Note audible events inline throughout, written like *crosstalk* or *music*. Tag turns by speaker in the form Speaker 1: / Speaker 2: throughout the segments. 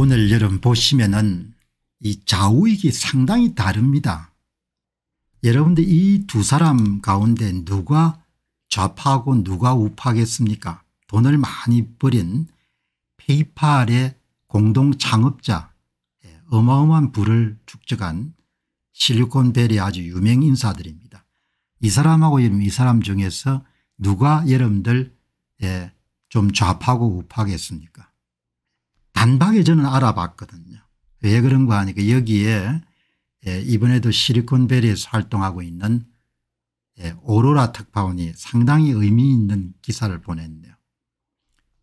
Speaker 1: 오늘 여러분 보시면은 이 좌우익이 상당히 다릅니다. 여러분들 이 두 사람 가운데 누가 좌파고 하 누가 우파겠습니까? 돈을 많이 버린 페이팔의 공동 창업자 예, 어마어마한 부를 축적한 실리콘밸리 아주 유명 인사들입니다. 이 사람하고 이 사람 중에서 누가 여러분들 예, 좀 좌파고 하 우파겠습니까? 단박에 저는 알아봤거든요. 왜 그런가 하니까 여기에 예, 이번에도 실리콘밸리에서 활동하고 있는 예, 오로라 특파원이 상당히 의미 있는 기사를 보냈네요.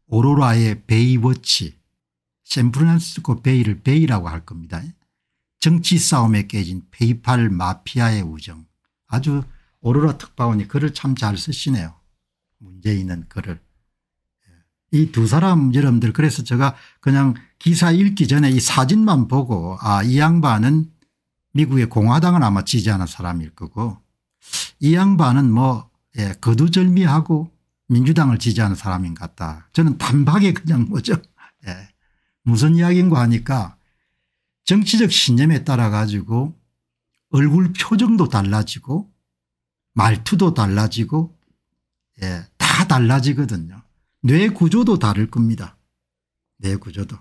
Speaker 1: 오로라의 베이워치 샌프란시스코 베이를 베이라고 할 겁니다. 정치 싸움에 깨진 페이팔 마피아의 우정 아주 오로라 특파원이 글을 참 잘 쓰시네요. 문제 있는 글을. 이두 사람 여러분들 그래서 제가 그냥 기사 읽기 전에 이 사진만 보고 아 이 양반은 미국의 공화당을 아마 지지하는 사람일 거고 이 양반은 뭐 예, 거두절미하고 민주당을 지지하는 사람인 것 같다. 저는 단박에 그냥 뭐죠. 예. 무슨 이야기인가 하니까 정치적 신념에 따라 가지고 얼굴 표정도 달라지고 말투도 달라지고 예, 다 달라지거든요. 뇌 구조도 다를 겁니다. 뇌 구조도.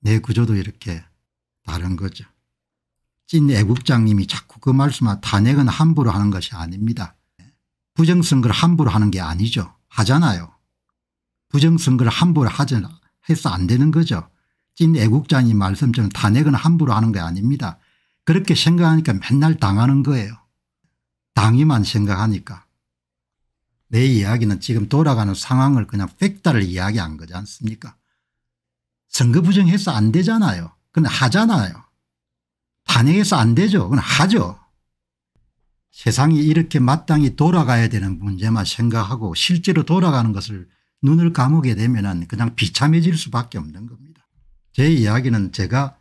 Speaker 1: 뇌 구조도 이렇게 다른 거죠. 찐 애국장님이 자꾸 그 말씀하 탄핵은 함부로 하는 것이 아닙니다. 부정선거를 함부로 하는 게 아니죠. 하잖아요. 부정선거를 함부로 하잖 해서 안 되는 거죠. 찐 애국장님 말씀처럼 탄핵은 함부로 하는 게 아닙니다. 그렇게 생각하니까 맨날 당하는 거예요. 당이만 생각하니까. 내 이야기는 지금 돌아가는 상황을 그냥 팩다를 이야기한 거지 않습니까 선거 부정해서 안 되잖아요. 그건 하잖아요. 반영해서 안 되죠. 그건 하죠. 세상이 이렇게 마땅히 돌아가야 되는 문제만 생각하고 실제로 돌아가는 것을 눈을 감으게 되면 그냥 비참해질 수밖에 없는 겁니다. 제 이야기는 제가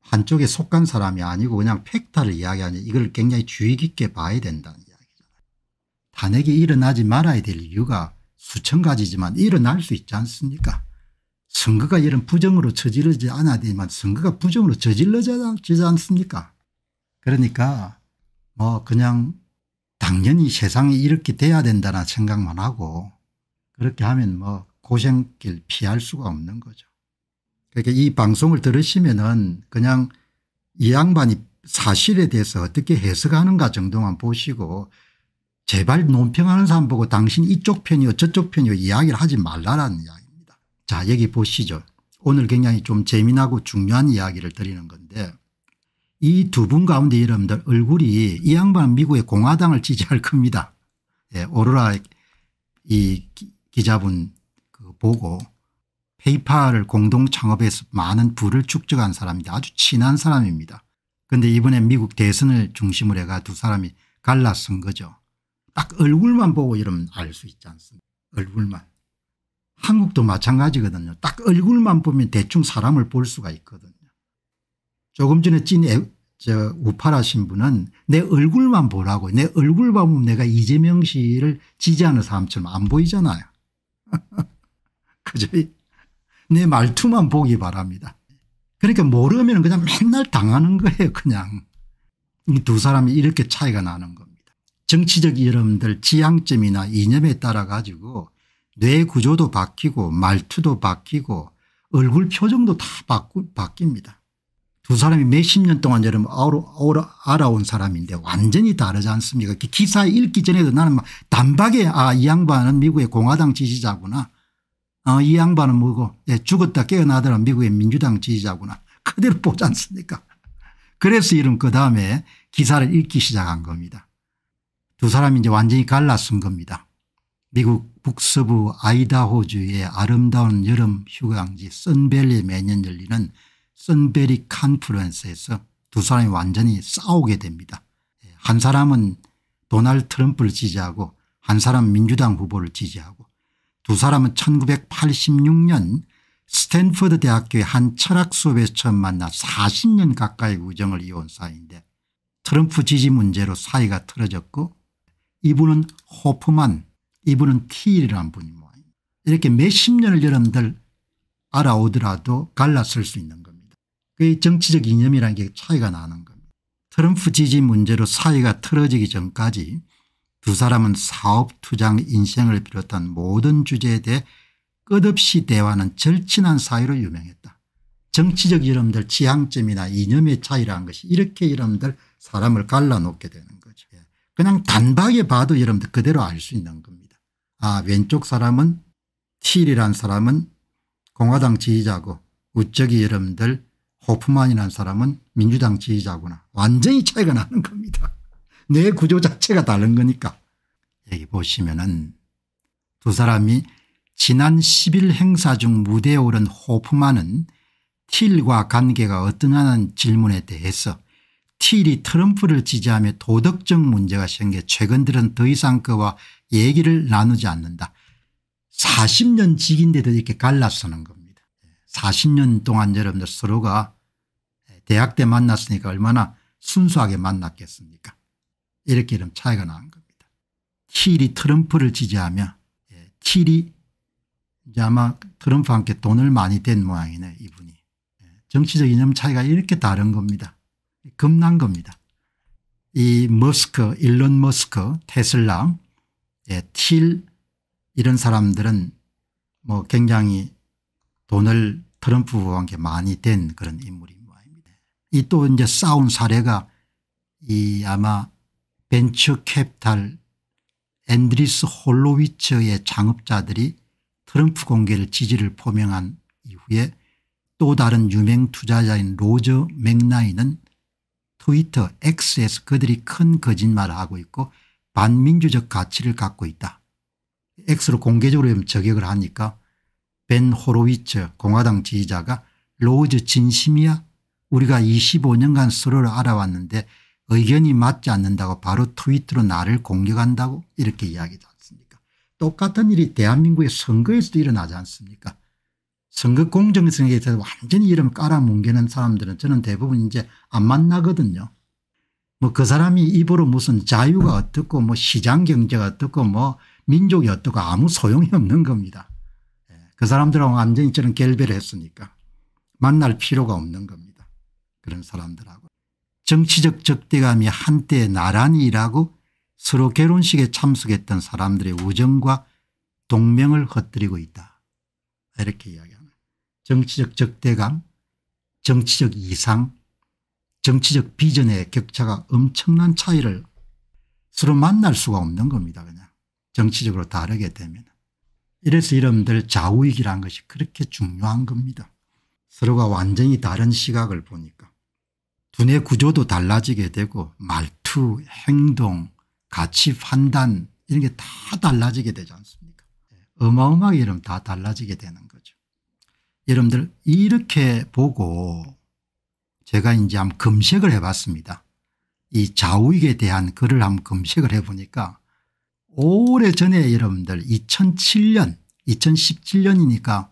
Speaker 1: 한쪽에 속한 사람이 아니고 그냥 팩타를 이야기하니 이걸 굉장히 주의 깊게 봐야 된다. 탄핵이 일어나지 말아야 될 이유가 수천 가지지만 일어날 수 있지 않습니까 선거가 이런 부정으로 저질러지 않아야 되지만 선거가 부정으로 저질러지 않습니까 그러니까 뭐 그냥 당연히 세상이 이렇게 돼야 된다는 생각만 하고 그렇게 하면 뭐 고생길 피할 수가 없는 거죠. 그러니까 이 방송을 들으시면은 그냥 이 양반이 사실에 대해서 어떻게 해석하는가 정도만 보시고 제발 논평하는 사람 보고 당신 이쪽 편이요 저쪽 편이요 이야기를 하지 말라라는 이야기입니다. 자 여기 보시죠. 오늘 굉장히 좀 재미나고 중요한 이야기를 드리는 건데 이 두 분 가운데 여러분들 얼굴이 이 양반은 미국의 공화당을 지지할 겁니다. 예, 오로라 이 기자분 그 보고 페이팔을 공동 창업해서 많은 부를 축적한 사람인데 아주 친한 사람입니다. 그런데 이번에 미국 대선을 중심으로 해가 두 사람이 갈라선 거죠. 딱 얼굴만 보고 이러면알 수 있지 않습니까 얼굴만. 한국도 마찬가지거든요. 딱 얼굴만 보면 대충 사람을 볼 수가 있거든요. 조금 전에 찐 애, 저 우파라 신부는 내 얼굴만 보라고 내 얼굴 보면 내가 이재명 씨를 지지하는 사람처럼 안 보이잖아요. *laughs* 그저 내 말투만 보기 바랍니다. 그러니까 모르면 그냥 맨날 당하는 거예요 그냥. 이 두 사람이 이렇게 차이가 나는 겁니다. 정치적 여러분들 지향점이나 이념에 따라 가지고 뇌 구조도 바뀌고 말투도 바뀌고 얼굴 표정도 다 바꾸, 바뀝니다. 두 사람이 몇십 년 동안 여러분 알아온 사람인데 완전히 다르지 않습니까 기사 읽기 전에도 나는 막 단박에 아 이 양반은 미국의 공화당 지지자구나 아, 이 양반은 뭐고 예, 죽었다 깨어나더라 미국의 민주당 지지자구나 그대로 보지 않습니까 그래서 이런 그 다음에 기사를 읽기 시작한 겁니다. 두 사람이 이제 완전히 갈라쓴 겁니다. 미국 북서부 아이다호주의 아름다운 여름 휴양지 선벨리에 매년 열리는 선베리 컨퍼런스에서 두 사람이 완전히 싸우게 됩니다. 예, 한 사람은 도널 트럼프를 지지하고 한 사람은 민주당 후보를 지지하고 두 사람은 1986년 스탠퍼드 대학교의 한 철학 수업에서 처음 만나 40년 가까이 우정을 이어온 사이인데 트럼프 지지 문제로 사이가 틀어졌고 이분은 호프만 이분은 티일이라는 분입니다. 이렇게 몇 십 년을 여러분들 알아오더라도 갈라설 수 있는 겁니다. 그의 정치적 이념이라는 게 차이가 나는 겁니다. 트럼프 지지 문제로 사회가 틀어지기 전까지 두 사람은 사업 투장 인생을 비롯한 모든 주제에 대해 끝없이 대화는 절친한 사이로 유명했다. 정치적 여러분들 지향점이나 이념의 차이라는 것이 이렇게 여러분들 사람을 갈라놓게 되는 거예요. 그냥 단박에 봐도 여러분들 그대로 알 수 있는 겁니다. 아 왼쪽 사람은 틸이란 사람은 공화당 지지자고 우적이 여러분들 호프만이라는 사람은 민주당 지지자구나. 완전히 차이가 나는 겁니다. 뇌 *laughs* 구조 자체가 다른 거니까. 여기 보시면은 두 사람이 지난 10일 행사 중 무대에 오른 호프만은 틸과 관계가 어떠냐는 질문에 대해서 틸이 트럼프를 지지하며 도덕적 문제가 생겨 최근 들은 더 이상 그와 얘기를 나누지 않는다. 40년 직인데도 이렇게 갈라서는 겁니다. 40년 동안 여러분들 서로가 대학 때 만났으니까 얼마나 순수하게 만났겠습니까 이렇게 이런 차이가 난 겁니다. 틸이 트럼프를 지지하며 틸이 예, 이제 아마 트럼프와 함께 돈을 많이 댄 모양이네 이분이. 예, 정치적 이념 차이가 이렇게 다른 겁니다. 겁난 겁니다. 이 머스크 일론 머스크 테슬라 예, 틸 이런 사람들은 뭐 굉장히 돈을 트럼프 부부한테 많이 된 그런 인물입니다. 이 또 이제 싸운 사례가 이 아마 벤처 캐피탈 앤드리스 홀로위츠의 창업자들이 트럼프 공개를 지지를 표명한 이후에 또 다른 유명 투자자인 로저 맥나이는 트위터 X에서 그들이 큰 거짓말을 하고 있고 반민주적 가치를 갖고 있다. X로 공개적으로 저격을 하니까 벤 호로위츠 공화당 지지자가 로즈 진심이야 우리가 25년간 서로를 알아왔는데 의견이 맞지 않는다고 바로 트위터로 나를 공격한다고 이렇게 이야기하지 않습니까 똑같은 일이 대한민국의 선거에서도 일어나지 않습니까 선거 공정성에 대해서 완전히 이름 깔아뭉개는 사람들은 저는 대부분 이제 안 만나거든요. 뭐 그 사람이 입으로 무슨 자유가 어떻고 뭐 시장 경제가 어떻고 뭐 민족이 어떻고 아무 소용이 없는 겁니다. 예, 그 사람들하고 완전히 저는 결별을 했으니까 만날 필요가 없는 겁니다. 그런 사람들하고. 정치적 적대감이 한때 나란히 일하고 서로 결혼식에 참석했던 사람들의 우정과 동맹을 헛들이고 있다. 이렇게 이야기합니다. 정치적 적대감 정치적 이상 정치적 비전의 격차가 엄청난 차이를 서로 만날 수가 없는 겁니다. 그냥 정치적으로 다르게 되면. 이래서 이름들 좌우익이라 것이 그렇게 중요한 겁니다. 서로가 완전히 다른 시각을 보니까 두뇌 구조도 달라지게 되고 말투 행동 가치 판단 이런 게 다 달라지게 되지 않습니까 예, 어마어마하게 이러다 달라지게 되는 거예요. 여러분들 이렇게 보고 제가 이제 한번 검색을 해봤습니다. 이 좌우익에 대한 글을 한번 검색을 해보니까 오래전에 여러분들 2007년 2017년이니까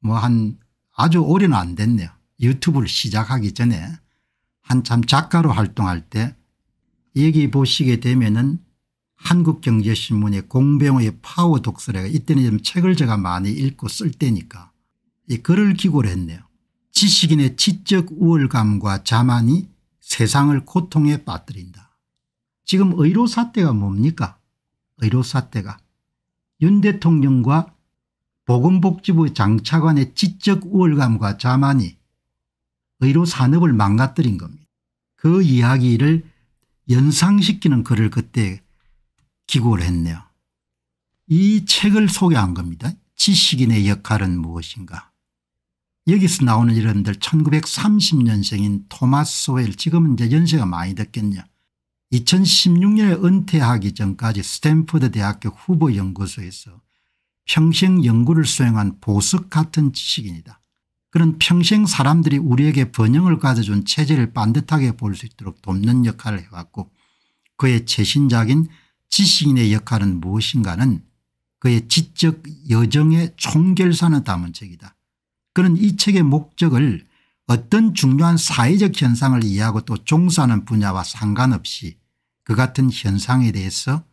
Speaker 1: 뭐 한 아주 오래는 안 됐네요. 유튜브를 시작하기 전에 한참 작가로 활동할 때 여기 보시게 되면은 한국경제신문의 공병호의 파워 독서래가 이때는 좀 책을 제가 많이 읽고 쓸 때니까 이 예, 글을 기고를 했네요. 지식인의 지적 우월감과 자만이 세상을 고통에 빠뜨린다. 지금 의료사태가 뭡니까? 의료사태가 윤 대통령과 보건복지부 장차관의 지적 우월감과 자만이 의료산업을 망가뜨린 겁니다. 그 이야기를 연상시키는 글을 그때 기고를 했네요. 이 책을 소개한 겁니다. 지식인의 역할은 무엇인가. 여기서 나오는 이름들 1930년생인 토마스 소웰 지금은 이제 연세가 많이 됐겠냐 2016년에 은퇴하기 전까지 스탠퍼드 대학교 후보 연구소에서 평생 연구를 수행한 보석 같은 지식인이다. 그는 평생 사람들이 우리에게 번영을 가져준 체제를 반듯하게 볼 수 있도록 돕는 역할을 해왔고 그의 최신작인 지식인의 역할은 무엇인가는 그의 지적 여정의 총결산을 담은 책이다. 그는 이 책의 목적을 어떤 중요한 사회적 현상을 이해하고 또 종사하는 분야와 상관없이 그 같은 현상에 대해서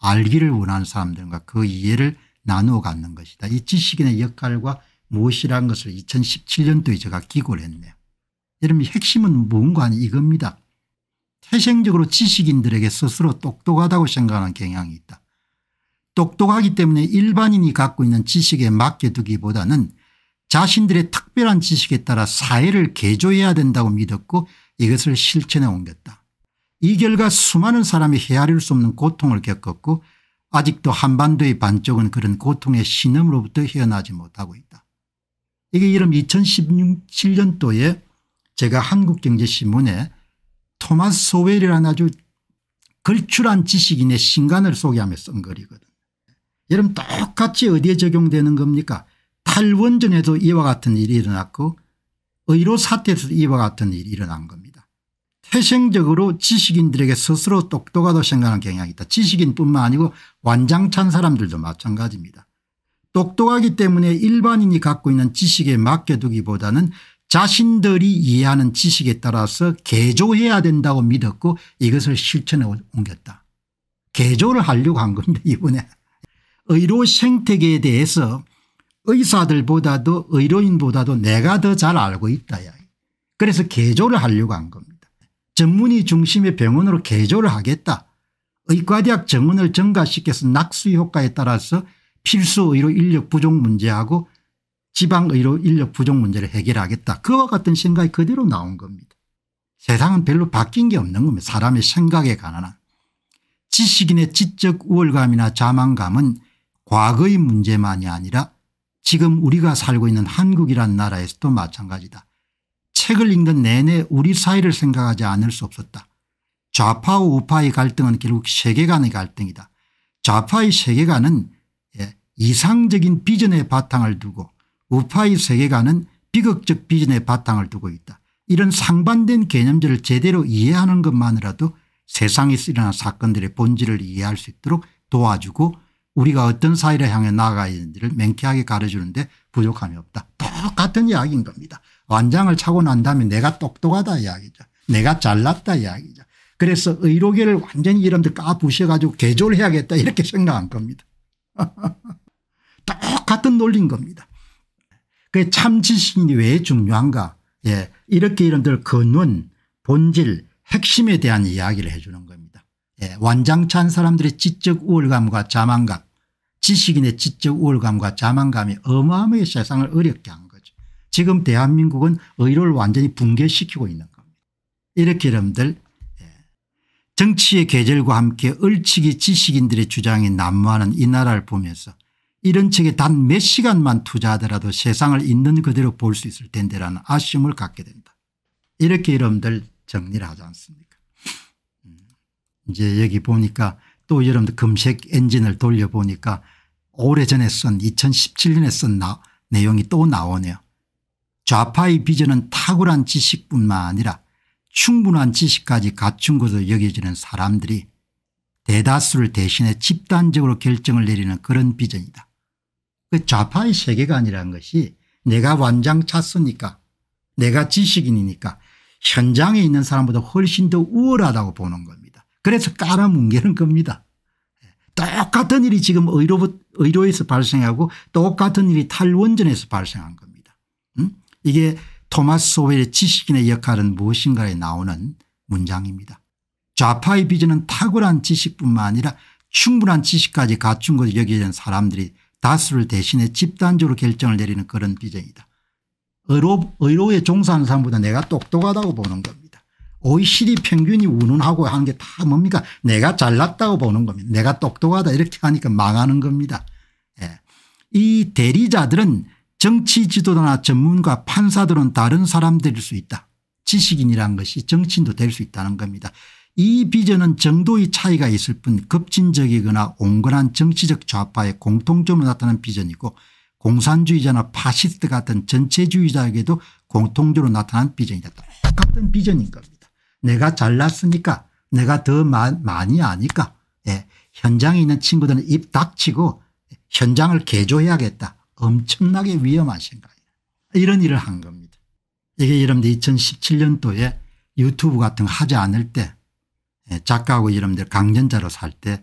Speaker 1: 알기를 원하는 사람들과 그 이해를 나누어 갖는 것이다. 이 지식인의 역할과 무엇이라는 것을 2017년도에 제가 기고를 했네요. 여러분 핵심은 뭔가 하니 이겁니다. 태생적으로 지식인들에게 스스로 똑똑하다고 생각하는 경향이 있다. 똑똑하기 때문에 일반인이 갖고 있는 지식에 맡겨두기보다는 자신들의 특별한 지식에 따라 사회를 개조해야 된다고 믿었고 이것을 실천에 옮겼다. 이 결과 수많은 사람이 헤아릴 수 없는 고통을 겪었고 아직도 한반도의 반쪽은 그런 고통의 신음으로부터 헤어나지 못하고 있다. 이게 이름 2017년도에 제가 한국경제신문에 토마스 소웰이라는 아주 걸출한 지식인의 신간을 소개하며 쓴 글이거든. 여러분 똑같이 어디에 적용되는 겁니까 탈원전에도 이와 같은 일이 일어났고 의료 사태에서도 이와 같은 일이 일어난 겁니다. 태생적으로 지식인들에게 스스로 똑똑하다고 생각하는 경향이 있다. 지식인뿐만 아니고 완장찬 사람들도 마찬가지입니다. 똑똑하기 때문에 일반인이 갖고 있는 지식에 맡겨두기보다는 자신들이 이해하는 지식에 따라서 개조해야 된다고 믿었고 이것을 실천에 옮겼다. 개조를 하려고 한 겁니다 이번에. 의료 생태계에 대해서 의사들보다도 의료인보다도 내가 더 잘 알고 있다. 야. 그래서 개조를 하려고 한 겁니다. 전문의 중심의 병원으로 개조를 하겠다. 의과대학 정원을 증가시켜서 낙수 효과에 따라서 필수 의료 인력 부족 문제하고 지방의료 인력 부족 문제를 해결하겠다. 그와 같은 생각이 그대로 나온 겁니다. 세상은 별로 바뀐 게 없는 겁니다. 사람의 생각에 관한 지식인의 지적 우월감이나 자만감은 과거의 문제만이 아니라 지금 우리가 살고 있는 한국이란 나라에서도 마찬가지다. 책을 읽는 내내 우리 사회를 생각하지 않을 수 없었다. 좌파와 우파의 갈등은 결국 세계관의 갈등이다. 좌파의 세계관은 예, 이상적인 비전의 바탕을 두고 우파의 세계관은 비극적 비전의 바탕을 두고 있다. 이런 상반된 개념들을 제대로 이해하는 것만으로도 세상에서 일어난 사건들의 본질을 이해할 수 있도록 도와주고 우리가 어떤 사회를 향해 나아가야 되는지를 명쾌하게 가르주는데 부족함이 없다. 똑같은 이야기인 겁니다. 완장을 차고 난 다음에 내가 똑똑하다 이야기죠. 내가 잘났다 이야기죠. 그래서 의료계를 완전히 이름들 까부셔가지고 개조를 해야겠다 이렇게 생각한 겁니다. *laughs* 똑같은 논리인 겁니다. 그 참지식이 왜 중요한가 예, 이렇게 이름들 근원 본질 핵심에 대한 이야기를 해주는 겁니다. 예, 완장찬 사람들의 지적 우월감과 자만감 지식인의 지적 우월감과 자만감이 어마어마하게 세상을 어렵게 한 거죠. 지금 대한민국은 의료를 완전히 붕괴시키고 있는 겁니다. 이렇게 여러분들 예. 정치의 계절과 함께 얼치기 지식인들의 주장이 난무하는 이 나라를 보면서 이런 책에 단 몇 시간만 투자하더라도 세상을 있는 그대로 볼 수 있을 텐데라는 아쉬움을 갖게 된다. 이렇게 여러분들 정리를 하지 않습니까 음. 이제 여기 보니까 또 여러분들 검색 엔진을 돌려보니까 오래전에 쓴 2017년에 쓴 나, 내용이 또 나오네요. 좌파의 비전은 탁월한 지식뿐만 아니라 충분한 지식까지 갖춘 것으로 여겨지는 사람들이 대다수를 대신해 집단적으로 결정을 내리는 그런 비전이다. 그 좌파의 세계관이라는 것이 내가 완장 찼으니까 내가 지식인이니까 현장에 있는 사람보다 훨씬 더 우월하다고 보는 거예요. 그래서 깔아뭉개는 겁니다. 똑같은 일이 지금 의료 의료에서 발생하고 똑같은 일이 탈원전에서 발생한 겁니다. 음? 이게 토마스 소웰의 지식인의 역할은 무엇인가에 나오는 문장입니다. 좌파의 비전은 탁월한 지식뿐만 아니라 충분한 지식까지 갖춘 것을 여기는 사람들이 다수를 대신해 집단적으로 결정을 내리는 그런 비전이다. 의료, 의료에 종사하는 사람보다 내가 똑똑하다고 보는 겁니다. OECD 평균이 운운하고 하는 게 다 뭡니까 내가 잘났다고 보는 겁니다. 내가 똑똑하다 이렇게 하니까 망하는 겁니다. 예. 이 대리자들은 정치 지도나 전문가 판사들은 다른 사람들일 수 있다. 지식인이란 것이 정치인도 될 수 있다는 겁니다. 이 비전은 정도의 차이가 있을 뿐 급진적이거나 온건한 정치적 좌파의 공통점으로 나타난 비전이고 공산주의자나 파시스트 같은 전체주의자에게도 공통적으로 나타난 비전이다. 똑같은 비전인 겁니다. 내가 잘났으니까 내가 더 마, 많이 아니까 예. 현장에 있는 친구들은 입 닥치고 현장을 개조해야겠다. 엄청나게 위험한 생각이요 이런 일을 한 겁니다. 이게 여러분들 2017년도에 유튜브 같은 거 하지 않을 때 예, 작가하고 여러분들 강연자로 살 때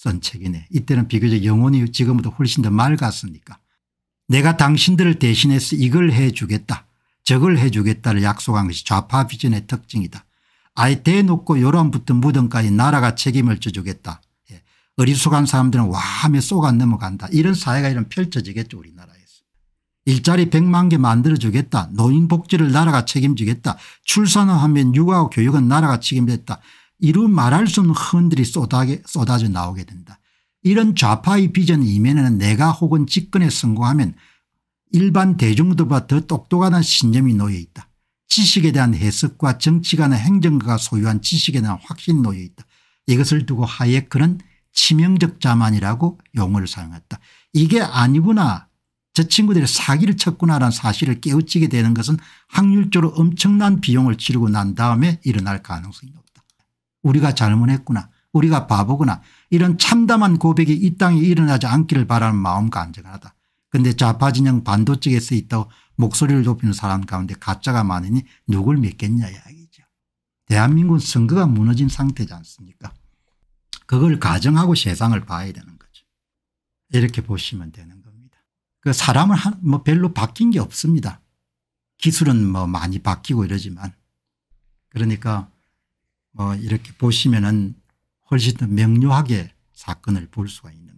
Speaker 1: 쓴 책이네. 이때는 비교적 영혼이 지금보다 훨씬 더 맑았으니까 내가 당신들을 대신해서 이걸 해 주겠다 저걸 해 주겠다를 약속한 것이 좌파 비전의 특징이다. 아예 대놓고 요란부터 무덤까지 나라가 책임을 져주겠다. 예. 어리숙한 사람들은 와 하며 쏘가 넘어간다. 이런 사회가 이런 펼쳐지겠죠 우리나라에서. 일자리 100만 개 만들어주겠다. 노인복지를 나라가 책임지겠다. 출산하면 육아와 교육은 나라가 책임겠다 이루 말할 수 없는 흔들이 쏟아게, 쏟아져 나오게 된다. 이런 좌파의 비전 이면에는 내가 혹은 집권에 성공하면 일반 대중들보다 더 똑똑하다는 신념이 놓여 있다. 지식에 대한 해석과 정치가나 행정가가 소유한 지식에 대한 확신 이 놓여 있다. 이것을 두고 하이에크는 치명적 자만이라고 용어를 사용했다. 이게 아니구나 저 친구들이 사기를 쳤구나라는 사실을 깨우치게 되는 것은 확률적으로 엄청난 비용을 치르고 난 다음에 일어날 가능성이 높다. 우리가 잘못했구나 우리가 바보구나 이런 참담한 고백이 이 땅에 일어나지 않기를 바라는 마음 간절하다. 그런데 좌파 진영 반도쪽에서 있다고 목소리를 높이는 사람 가운데 가짜가 많으니 누굴 믿겠냐 이야기죠. 대한민국 선거가 무너진 상태지 않습니까 그걸 가정하고 세상을 봐야 되는 거죠. 이렇게 보시면 되는 겁니다. 그 사람은 뭐 별로 바뀐 게 없습니다. 기술은 뭐 많이 바뀌고 이러지만 그러니까 뭐 이렇게 보시면은 훨씬 더 명료하게 사건을 볼 수가 있는